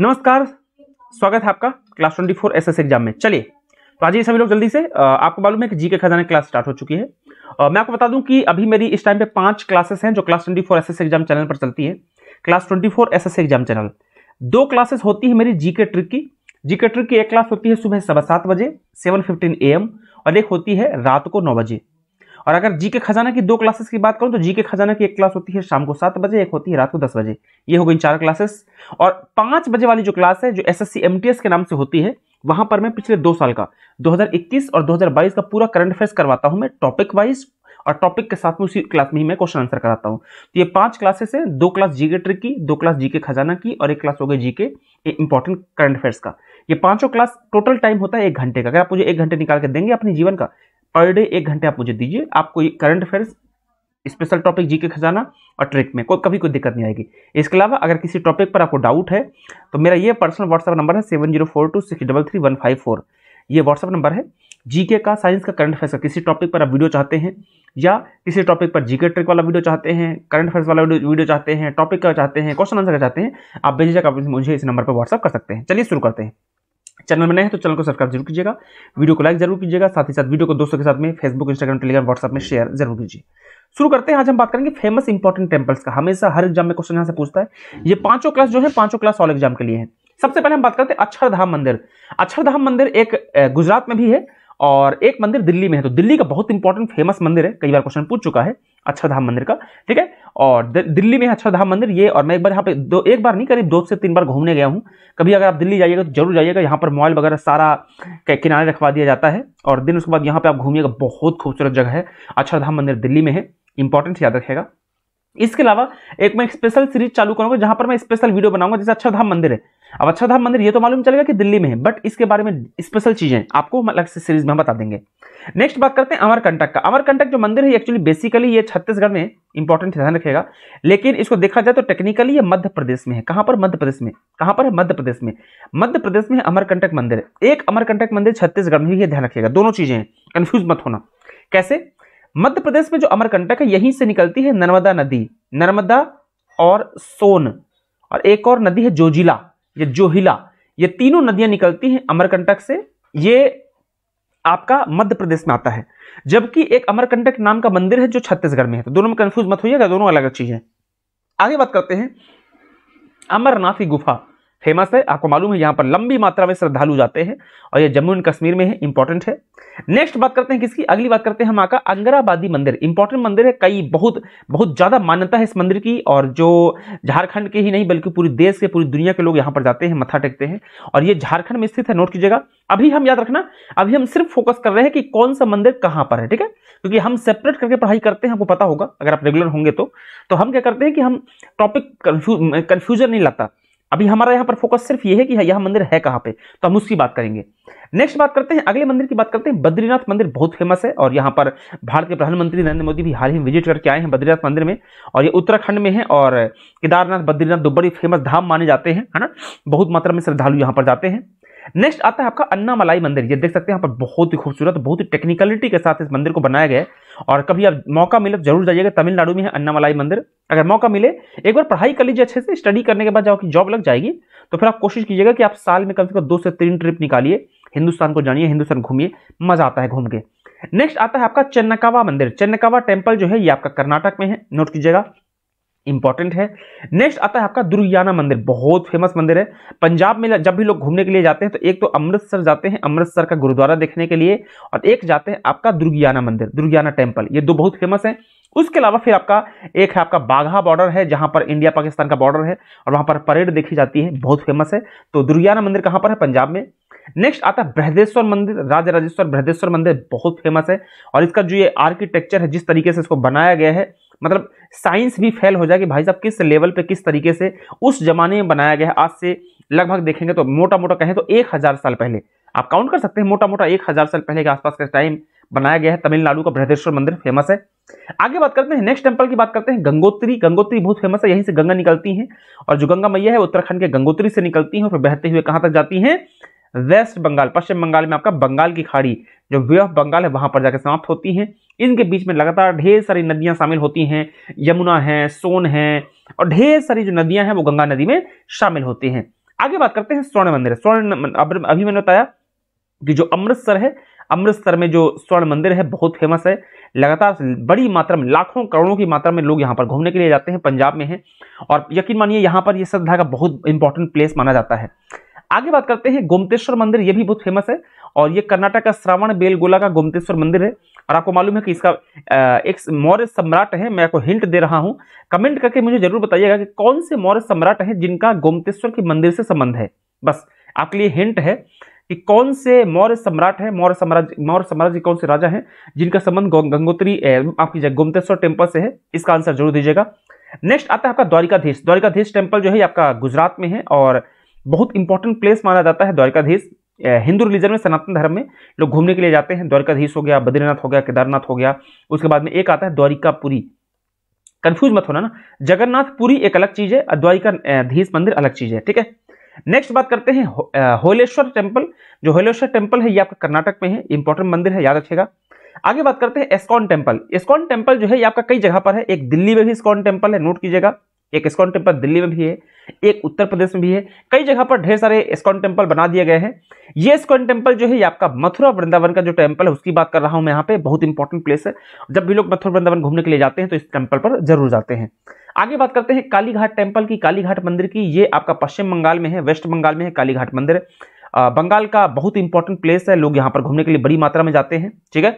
नमस्कार स्वागत है आपका class twenty four S exam में चलिए तो आज ये सभी लोग जल्दी से आपको मालूम है कि जी के खजाने क्लास स्टार्ट हो चुकी है मैं आपको बता दूं कि अभी मेरी इस टाइम पे पांच क्लासेस हैं जो class twenty four S exam channel पर चलती है class twenty four S exam channel दो क्लासेस होती है मेरी जी के ट्रिक की जी के ट्रिक की एक क्लास होती है सुबह सवा सात बजे सेवन फिफ्टीन ए एम और एक होती है रात को नौ बजे और अगर जी के खजाना की दो क्लासेस की बात करूँ तो जी के खजाना की एक क्लास होती है शाम को सात बजे एक होती है रात को दस बजे ये हो गई चार क्लासेस और पांच बजे वाली जो क्लास है जो एस एस के नाम से होती है वहां पर मैं पिछले दो साल का 2021 और 2022 का पूरा करंट अफेयर्स करवाता हूँ मैं टॉपिक वाइज और टॉपिक के साथ में उसी क्लास में ही मैं क्वेश्चन आंसर कराता हूँ तो ये पांच क्लासेस है दो क्लास जीके ट्रिक की दो क्लास जीके खजाना की और एक क्लास हो गई जीके इंपॉर्टेंट करंट अफेयर्स का ये पांचों क्लास टोटल टाइम होता है एक घंटे का अगर आप मुझे एक घंटे निकाल के देंगे अपने जीवन का पर डे एक घंटे आप मुझे दीजिए आपको current affairs special topic GK खजाना और ट्रिक में कोई कभी कोई दिक्कत नहीं आएगी इसके अलावा अगर किसी टॉपिक पर आपको डाउट है तो मेरा ये पर्सनल व्हाट्सअप नंबर है seven zero four two six double three one five four ये व्हाट्सअप नंबर है जीके का साइंस का करंट अफेयर्स का किसी टॉपिक पर आप वीडियो चाहते हैं या किसी टॉपिक पर जीके ट्रिक वाला वीडियो चाहते हैं करंट अफेयर्स वाला वीडियो चाहते हैं टॉपिक का चाहते हैं क्वेश्चन आंसर का चाहते हैं आप भेजिएगा मुझे इस नंबर पर व्हाट्सअप कर सकते हैं चलिए शुरू करते हैं चैनल में नए हैं तो चैनल को सब्सक्राइब जरूर कीजिएगा वीडियो को लाइक जरूर कीजिएगा साथ ही साथ वीडियो को दोस्तों के साथ में फेसबुक इंस्टाग्राम टेलीग्राम व्हाट्सएप में शेयर जरूर कीजिए शुरू करते हैं आज हम बात करेंगे फेमस इंपॉर्टेंट टेम्पल्स का हमेशा हर एग्जाम में क्वेश्चन यहाँ से पूछता है ये पांचों क्लास जो है पांचों क्लास ऑल एग्जाम के लिए है सबसे पहले हम बात करते हैं अक्षरधाम मंदिर अक्षरधाम मंदिर एक गुजरात में भी है और एक मंदिर दिल्ली में है तो दिल्ली का बहुत इंपॉर्टेंट फेमस मंदिर है कई बार क्वेश्चन पूछ चुका है अक्षरधाम मंदिर का ठीक है और दिल्ली में अक्षरधाम मंदिर ये और मैं एक बार यहाँ पे दो एक बार नहीं करीब दो से तीन बार घूमने गया हूँ कभी अगर आप दिल्ली जाइएगा तो जरूर जाइएगा यहाँ पर मोबाइल वगैरह सारा किनारे रखवा दिया जाता है और दिन उसके बाद यहाँ पर आप घूमिएगा बहुत खूबसूरत जगह है अक्षरधाम मंदिर दिल्ली में है इंपॉर्टेंट याद रखेगा इसके अलावा एक मैं स्पेशल सीरीज चालू करूंगा जहां पर मैं स्पेशल वीडियो बनाऊंगा जैसे अक्षरधाम मंदिर है अब अच्छा धाम मंदिर ये तो मालूम चलेगा कि दिल्ली में है बट इसके बारे में स्पेशल चीजें आपको अलग से सीरीज में हम बता देंगे नेक्स्ट बात करते हैं अमरकंटक का अमरकंटक जो मंदिर है एक्चुअली बेसिकली ये छत्तीसगढ़ में इंपॉर्टेंट ध्यान रखेगा लेकिन इसको देखा जाए तो टेक्निकली ये मध्य प्रदेश में है कहाँ पर मध्य प्रदेश में कहाँ पर है मध्य प्रदेश में मध्य प्रदेश में अमरकंटक मंदिर एक अमरकंटक मंदिर छत्तीसगढ़ में ही ध्यान रखिएगा दोनों चीजें कन्फ्यूज मत होना कैसे मध्य प्रदेश में जो अमरकंटक है यहीं से निकलती है नर्मदा नदी नर्मदा और सोन और एक और नदी है जोजिला ये जोहिला ये तीनों नदियां निकलती हैं अमरकंटक से ये आपका मध्य प्रदेश में आता है जबकि एक अमरकंटक नाम का मंदिर है जो छत्तीसगढ़ में है तो दोनों में कंफ्यूज मत होइएगा दोनों अलग अलग है आगे बात करते हैं अमरनाथ की गुफा फेमस है आपको मालूम है यहां पर लंबी मात्रा में श्रद्धालु जाते हैं और ये जम्मू एंड कश्मीर में है इंपॉर्टेंट है नेक्स्ट बात करते हैं किसकी अगली बात करते हैं हम आका अंगराबादी मंदिर इंपॉर्टेंट मंदिर है कई बहुत बहुत ज़्यादा मान्यता है इस मंदिर की और जो झारखंड के ही नहीं बल्कि पूरे देश के पूरी दुनिया के लोग यहां पर जाते हैं मथा टेकते हैं और ये झारखंड में स्थित है नोट कीजिएगा अभी हम याद रखना अभी हम सिर्फ फोकस कर रहे हैं कि कौन सा मंदिर कहां पर है ठीक है क्योंकि हम सेपरेट करके पढ़ाई करते हैं हमको पता होगा अगर आप रेगुलर होंगे तो, तो हम क्या करते हैं कि हम टॉपिक कंफ्यूजन नहीं लाता अभी हमारा यहाँ पर फोकस सिर्फ ये है कि यह मंदिर है कहाँ पे तो हम उसकी बात करेंगे नेक्स्ट बात करते हैं अगले मंदिर की बात करते हैं बद्रीनाथ मंदिर बहुत फेमस है और यहाँ पर भारत के प्रधानमंत्री नरेंद्र मोदी भी हाल ही में विजिट करके आए हैं बद्रीनाथ मंदिर में और ये उत्तराखंड में है और केदारनाथ बद्रीनाथ दो बड़ी फेमस धाम माने जाते हैं है ना बहुत मात्रा में श्रद्धालु यहाँ पर जाते हैं नेक्स्ट आता है आपका अन्ना मलाई मंदिर ये देख सकते हैं यहाँ पर बहुत ही खूबसूरत बहुत ही टेक्निकलिटी के साथ इस मंदिर को बनाया गया है और कभी आप मौका मिले तो जरूर जाइएगा तमिलनाडु में है अन्ना मलाई मंदिर अगर मौका मिले एक बार पढ़ाई कर लीजिए अच्छे से स्टडी करने के बाद जब जॉब लग जाएगी तो फिर आप कोशिश कीजिएगा कि आप साल में कम से कम दो से तीन ट्रिप निकालिए हिंदुस्तान को जानिए हिंदुस्तान घूमिए मजा आता है घूम के नेक्स्ट आता है आपका चन्नकावा मंदिर चन्नकावा टेम्पल जो है ये आपका कर्नाटक में है नोट कीजिएगा इंपॉर्टेंट है नेक्स्ट आता है आपका दुर्गियाना मंदिर बहुत फेमस मंदिर है पंजाब में जब भी लोग घूमने के लिए जाते हैं तो एक तो अमृतसर जाते हैं अमृतसर का गुरुद्वारा देखने के लिए और एक जाते हैं आपका दुर्गियाना मंदिर दुर्गियाना टेम्पल ये दो बहुत फेमस है उसके अलावा फिर आपका एक है आपका बाघा बॉर्डर है जहां पर इंडिया पाकिस्तान का बॉर्डर है और वहां पर परेड देखी जाती है बहुत फेमस है तो दुर्गियाना मंदिर कहां पर है पंजाब में नेक्स्ट आता है बृहदेश्वर मंदिर राजा राजेश्वर बृहदेश्वर मंदिर बहुत फेमस है और इसका जो ये आर्किटेक्चर है जिस तरीके से इसको बनाया गया है मतलब साइंस भी फेल हो जाएगी कि भाई साहब किस लेवल पे किस तरीके से उस जमाने में बनाया गया है आज से लगभग देखेंगे तो मोटा मोटा कहें तो एक हज़ार साल पहले आप काउंट कर सकते हैं मोटा मोटा एक हज़ार साल पहले के आसपास का टाइम बनाया गया है तमिलनाडु का बृहदेश्वर मंदिर फेमस है आगे बात करते हैं नेक्स्ट टेम्पल की बात करते हैं गंगोत्री गंगोत्री बहुत फेमस है यहीं से गंगा निकलती है और जो गंगा मैया है उत्तराखंड के गंगोत्री से निकलती है और फिर बहते हुए कहाँ तक जाती है वेस्ट बंगाल पश्चिम बंगाल में आपका बंगाल की खाड़ी जो वे ऑफ बंगाल है वहां पर जाकर समाप्त होती है इनके बीच में लगातार ढेर सारी नदियां शामिल होती हैं यमुना है सोन है और ढेर सारी जो नदियां हैं वो गंगा नदी में शामिल होती हैं आगे बात करते हैं स्वर्ण मंदिर स्वर्ण अभी मैंने बताया कि जो अमृतसर है अमृतसर में जो स्वर्ण मंदिर है बहुत फेमस है लगातार बड़ी मात्रा में लाखों करोड़ों की मात्रा में लोग यहाँ पर घूमने के लिए जाते हैं पंजाब में है और यकीन मानिए यहाँ पर यह श्रद्धा का बहुत इंपॉर्टेंट प्लेस माना जाता है आगे बात करते हैं गोमतेश्वर मंदिर ये भी बहुत फेमस है और ये कर्नाटक का श्रावण बेलगोला का गोमतेश्वर मंदिर है और आपको मालूम है कि इसका एक मौर्य सम्राट है मैं आपको हिंट दे रहा हूँ कमेंट करके मुझे जरूर बताइएगा कि कौन से मौर्य सम्राट हैं जिनका गोमतेश्वर के मंदिर से संबंध है बस आपके लिए हिंट है कि कौन से मौर्य सम्राट है मौर्य साम्राज्य मौर्य साम्राज्य कौन से राजा हैं जिनका संबंध गंगोत्री आपकी जगह गोमतेश्वर टेम्पल से है इसका आंसर जरूर दीजिएगा नेक्स्ट आता है आपका द्वारिकाधीश द्वारिकाधीश टेम्पल जो है आपका गुजरात में है और बहुत इंपॉर्टेंट प्लेस माना जाता है द्वारिकाधीश हिंदू रिलीजन में सनातन धर्म में लोग घूमने के लिए जाते हैं द्वारकाधीश हो गया बद्रीनाथ हो गया केदारनाथ हो गया उसके बाद में एक आता है द्वारिकापुरी कन्फ्यूज मत होना ना जगन्नाथपुरी एक अलग चीज है और द्वारिकाधीश मंदिर अलग चीज है ठीक है नेक्स्ट बात करते हैं होलेश्वर टेम्पल जो होलेश्वर टेम्पल है ये आपका कर्नाटक में है इंपॉर्टेंट मंदिर है याद रखेगा आगे बात करते हैं एस्कॉन टेम्पल एस्कॉन टेम्पल जो है ये आपका कई जगह पर है एक दिल्ली में भी स्कॉन टेम्पल है नोट कीजिएगा एक स्कॉन टेम्पल दिल्ली में भी है एक उत्तर प्रदेश में भी है कई जगह पर ढेर सारे स्कॉन टेम्पल बना दिए गए हैं ये स्कॉन टेम्पल जो है ये आपका मथुरा वृंदावन का जो टेम्पल है उसकी बात कर रहा हूँ मैं यहाँ पे बहुत इंपॉर्टेंट प्लेस है जब भी लोग मथुरा वृंदावन घूमने के लिए जाते हैं तो इस टेम्पल पर जरूर जाते हैं आगे बात करते हैं कालीघाट टेम्पल की कालीघाट मंदिर की ये आपका पश्चिम बंगाल में है वेस्ट बंगाल में है कालीघाट मंदिर बंगाल का बहुत इंपॉर्टेंट प्लेस है लोग यहाँ पर घूमने के लिए बड़ी मात्रा में जाते हैं ठीक है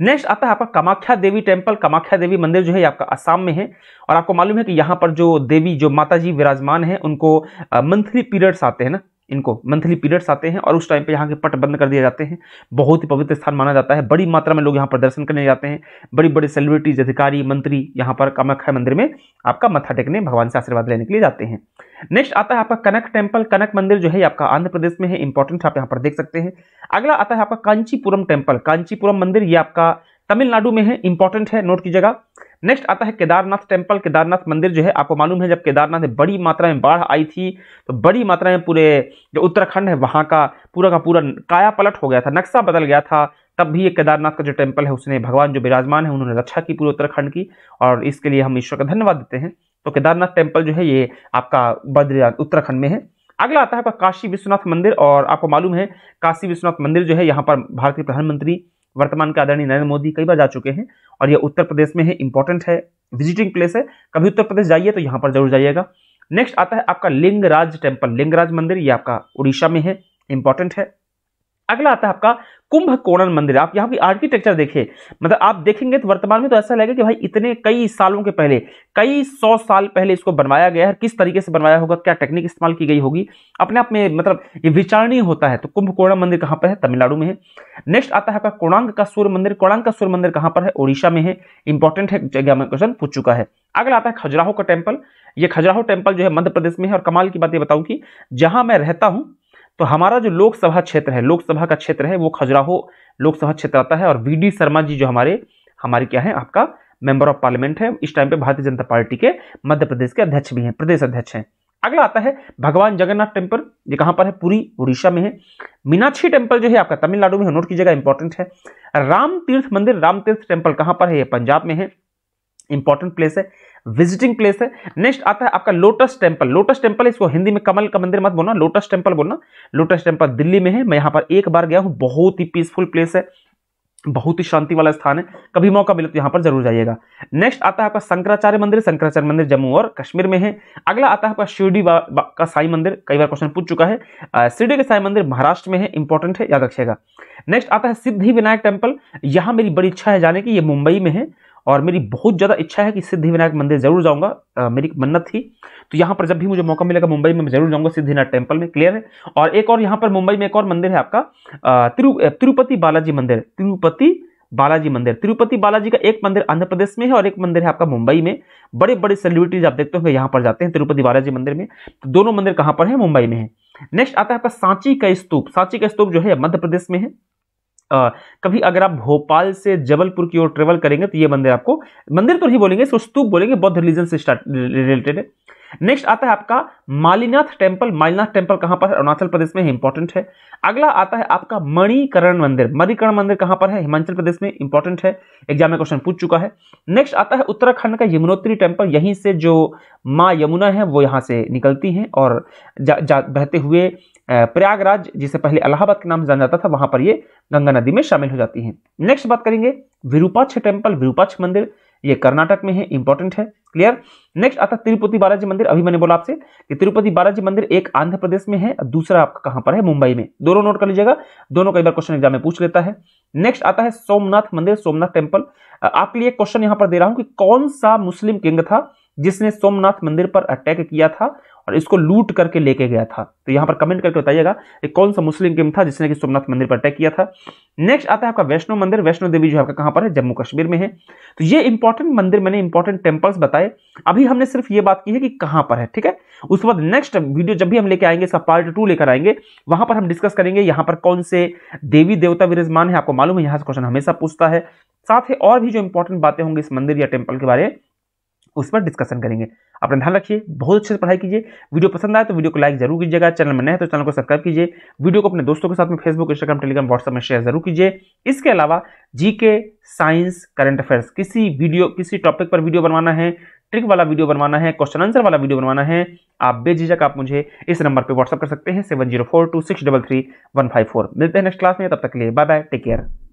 नेक्स्ट आता है आपका कामाख्या देवी टेम्पल कामाख्या देवी मंदिर जो है आपका आसाम में है और आपको मालूम है कि यहाँ पर जो देवी जो माता जी विराजमान है उनको मंथली पीरियड्स आते हैं ना इनको मंथली पीरियड्स आते हैं और उस टाइम पे यहाँ के पट बंद कर दिए जाते हैं बहुत ही पवित्र स्थान माना जाता है बड़ी मात्रा में लोग यहाँ पर दर्शन करने जाते हैं बड़ी बड़ी सेलिब्रिटीज अधिकारी मंत्री यहाँ पर कामाख्या मंदिर में आपका मत्था टेकने भगवान से आशीर्वाद लेने के लिए जाते हैं नेक्स्ट आता है आपका कनक टेम्पल कनक मंदिर जो है आपका आंध्र प्रदेश में है इंपॉर्टेंट आप यहाँ पर देख सकते हैं अगला आता है आपका कांचीपुरम टेम्पल कांचीपुरम मंदिर ये आपका तमिलनाडु में है इंपॉर्टेंट है नोट कीजिएगा नेक्स्ट आता है केदारनाथ टेम्पल केदारनाथ मंदिर जो है आपको मालूम है जब केदारनाथ में बड़ी मात्रा में बाढ़ आई थी तो बड़ी मात्रा में पूरे जो उत्तराखंड है वहाँ का पूरा का पूरा काया पलट हो गया था नक्शा बदल गया था तब भी ये केदारनाथ का जो टेम्पल है उसने भगवान जो विराजमान है उन्होंने रक्षा की पूरे उत्तराखंड की और इसके लिए हम ईश्वर का धन्यवाद देते हैं तो केदारनाथ टेम्पल जो है ये आपका बद्रीनाथ उत्तराखंड में है अगला आता है आपका काशी विश्वनाथ मंदिर और आपको मालूम है काशी विश्वनाथ मंदिर जो है यहाँ पर भारतीय प्रधानमंत्री वर्तमान के आदरणीय नरेंद्र मोदी कई बार जा चुके हैं और यह उत्तर प्रदेश में है इंपॉर्टेंट है विजिटिंग प्लेस है कभी उत्तर प्रदेश जाइए तो यहाँ पर जरूर जाइएगा नेक्स्ट आता है आपका लिंगराज टेम्पल लिंगराज मंदिर ये आपका उड़ीसा में है इंपॉर्टेंट है अगला आता है आपका कुंभकोणन मंदिर आप यहाँ की आर्किटेक्चर देखिए मतलब आप देखेंगे तो वर्तमान में तो ऐसा लगेगा कि भाई इतने कई सालों के पहले कई सौ साल पहले इसको बनवाया गया है किस तरीके से बनवाया होगा क्या टेक्निक इस्तेमाल की गई होगी अपने आप में मतलब ये विचारणीय होता है तो कुंभकोणम मंदिर कहाँ पर है तमिलनाडु में है नेक्स्ट आता है आपका कोणांग का सूर्य मंदिर कोणांग का सूर्य मंदिर कहाँ पर है उड़ीसा में है इंपॉर्टेंट है जगह में क्वेश्चन पूछ चुका है अगला आता है खजुराहो का टेम्पल ये खजुराहो टेम्पल जो है मध्य प्रदेश में है और कमाल की बात ये बताऊँ कि जहाँ मैं रहता हूँ तो हमारा जो लोकसभा क्षेत्र है लोकसभा का क्षेत्र है वो खजुराहो लोकसभा क्षेत्र आता है और वी डी शर्मा जी जो हमारे हमारे क्या है आपका मेंबर ऑफ पार्लियामेंट है इस टाइम पे भारतीय जनता पार्टी के मध्य प्रदेश के अध्यक्ष भी हैं प्रदेश अध्यक्ष हैं अगला आता है भगवान जगन्नाथ टेम्पल ये कहाँ पर है पूरी उड़ीसा में है मीनाक्षी टेम्पल जो है आपका तमिलनाडु में है नोट कीजिएगा इंपॉर्टेंट है राम तीर्थ मंदिर राम तीर्थ टेम्पल कहाँ पर है ये पंजाब में है इंपॉर्टेंट प्लेस है विजिटिंग प्लेस है नेक्स्ट आता है आपका लोटस टेम्पल लोटस टेम्पल इसको हिंदी में कमल का मंदिर मत बोलना लोटस टेम्पल बोलना लोटस टेम्पल दिल्ली में है मैं यहाँ पर एक बार गया हूँ बहुत ही पीसफुल प्लेस है बहुत ही शांति वाला स्थान है कभी मौका मिले तो यहाँ पर जरूर जाइएगा नेक्स्ट आता है आपका शंकराचार्य मंदिर शंकराचार्य मंदिर जम्मू और कश्मीर में है अगला आता है आपका शिरडी का साई मंदिर कई बार क्वेश्चन पूछ चुका है शिरडी का साई मंदिर महाराष्ट्र में है इंपॉर्टेंट है याद रखिएगा नेक्स्ट आता है सिद्धि विनायक टेम्पल यहाँ मेरी बड़ी इच्छा है जाने की ये मुंबई में है और मेरी बहुत ज़्यादा इच्छा है कि सिद्धिविनायक मंदिर जरूर जाऊंगा मेरी मन्नत थी तो यहाँ पर जब भी मुझे मौका मिलेगा मुंबई में मैं जरूर जाऊंगा सिद्धिनाथ टेम्पल में क्लियर है और एक और यहाँ पर मुंबई में एक और मंदिर है आपका तिरु तिरुपति बालाजी मंदिर तिरुपति बालाजी मंदिर तिरुपति बालाजी का एक मंदिर आंध्र प्रदेश में है और एक मंदिर है आपका मुंबई में बड़े बड़े सेलिब्रिटीज आप देखते होंगे यहाँ पर जाते हैं तिरुपति बालाजी मंदिर में तो दोनों मंदिर कहाँ पर है मुंबई में है नेक्स्ट आता है आपका सांची का स्तूप सांची का स्तूप जो है मध्य प्रदेश में है आ, कभी अगर आप भोपाल से जबलपुर की ओर ट्रेवल करेंगे तो ये मंदिर आपको मंदिर तो नहीं बोलेंगे इसको स्तूप बोलेंगे बौद्ध रिलीजन से स्टार्ट रिलेटेड है नेक्स्ट आता है आपका मालीनाथ टेम्पल मालीनाथ टेम्पल कहाँ पर अरुणाचल प्रदेश में इंपॉर्टेंट है अगला आता है आपका मणिकरण मंदिर मणिकरण मंदिर कहां पर है हिमाचल प्रदेश में इंपॉर्टेंट है एग्जाम में क्वेश्चन पूछ चुका है नेक्स्ट आता है उत्तराखंड का यमुनोत्री टेम्पल यहीं से जो माँ यमुना है वो यहाँ से निकलती हैं और जा, जा, बहते हुए प्रयागराज जिसे पहले अलाहाबाद के नाम जाना जाता था वहां पर ये गंगा नदी में शामिल हो जाती है नेक्स्ट बात करेंगे विरूपाक्ष टेम्पल विरूपाक्ष मंदिर ये कर्नाटक में है इंपॉर्टेंट है क्लियर नेक्स्ट आता है तिरुपति बालाजी मंदिर अभी मैंने बोला आपसे कि तिरुपति बालाजी मंदिर एक आंध्र प्रदेश में है और दूसरा आपका कहां पर है मुंबई में दोनों नोट कर लीजिएगा दोनों कई बार क्वेश्चन एग्जाम में पूछ लेता है नेक्स्ट आता है सोमनाथ मंदिर सोमनाथ टेम्पल आपके लिए क्वेश्चन यहां पर दे रहा हूं कि कौन सा मुस्लिम किंग था जिसने सोमनाथ मंदिर पर अटैक किया था और इसको लूट करके लेके गया था तो यहाँ पर कमेंट करके बताइएगा कि कौन सा मुस्लिम किम था जिसने कि सोमनाथ मंदिर पर अटैक किया था नेक्स्ट आता है आपका वैष्णो मंदिर वैष्णो देवी जो आपका कहाँ पर है जम्मू कश्मीर में है तो ये इंपॉर्टेंट मंदिर मैंने इंपॉर्टेंट टेम्पल्स बताए अभी हमने सिर्फ ये बात की है कि कहाँ पर है ठीक है उसके बाद नेक्स्ट वीडियो जब भी हम लेके आएंगे इसका पार्ट टू लेकर आएंगे वहां पर हम डिस्कस करेंगे यहाँ पर कौन से देवी देवता विराजमान है आपको मालूम है यहाँ से क्वेश्चन हमेशा पूछता है साथ ही और भी जो इंपॉर्टेंट बातें होंगी इस मंदिर या टेम्पल के बारे में उस पर डिस्कशन करेंगे अपना ध्यान रखिए बहुत अच्छे से पढ़ाई कीजिए वीडियो पसंद आए तो वीडियो को लाइक जरूर कीजिएगा चैनल में नए तो चैनल को सब्सक्राइब कीजिए वीडियो को अपने दोस्तों के साथ में फेसबुक इंस्टाग्राम टेलीग्राम व्हाट्सएप में शेयर जरूर कीजिए इसके अलावा जीके साइंस करंट अफेयर्स किसी वीडियो किसी टॉपिक पर वीडियो बनवाना है ट्रिक वाला वीडियो बनवाना है क्वेश्चन आंसर वाला वीडियो बनवाना है आप बेझिझक आप मुझे इस नंबर पर व्हाट्सअप कर सकते हैं seven zero four two six double three one five four मिलते हैं नेक्स्ट क्लास में तब तक के लिए बाय बाय टेक केयर